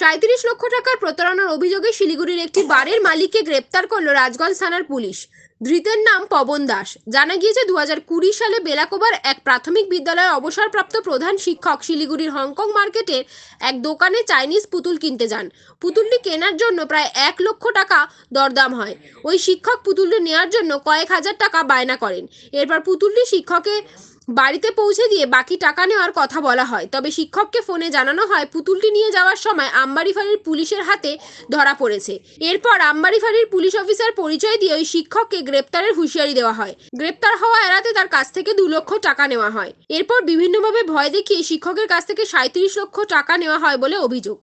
সাঁত্রিশ লক্ষ টাকার প্রতারণার অভিযোগে শিলিগুড়ির একটি বারের মালিককে গ্রেপ্তার করল রাজগঞ্জ থানার পুলিশ ধৃতের নাম পবন দাস জানা গিয়েছে দু কুড়ি সালে বেলাকোবার এক প্রাথমিক বিদ্যালয়ের অবসরপ্রাপ্ত প্রধান শিক্ষক শিলিগুড়ির হংকং মার্কেটের এক দোকানে চাইনিজ পুতুল কিনতে যান পুতুলটি কেনার জন্য প্রায় এক লক্ষ টাকা দরদাম হয় ওই শিক্ষক পুতুলটি নেওয়ার জন্য কয়েক হাজার টাকা বায়না করেন এরপর পুতুলটি শিক্ষকে বাড়িতে পৌঁছে দিয়ে বাকি টাকা নেওয়ার কথা বলা হয় তবে শিক্ষককে ফোনে জানানো হয় পুতুলটি নিয়ে যাওয়ার সময় আম্বারি পুলিশের হাতে ধরা পড়েছে এরপর আম্বারি পুলিশ অফিসার পরিচয় দিয়ে ওই শিক্ষককে গ্রেপ্তারের হুঁশিয়ারি দেওয়া হয় গ্রেপ্তার হওয়া এড়াতে তার কাছ থেকে দু লক্ষ টাকা নেওয়া হয় এরপর বিভিন্নভাবে ভয় দেখিয়ে শিক্ষকের কাছ থেকে সাঁত্রিশ লক্ষ টাকা নেওয়া হয় বলে অভিযোগ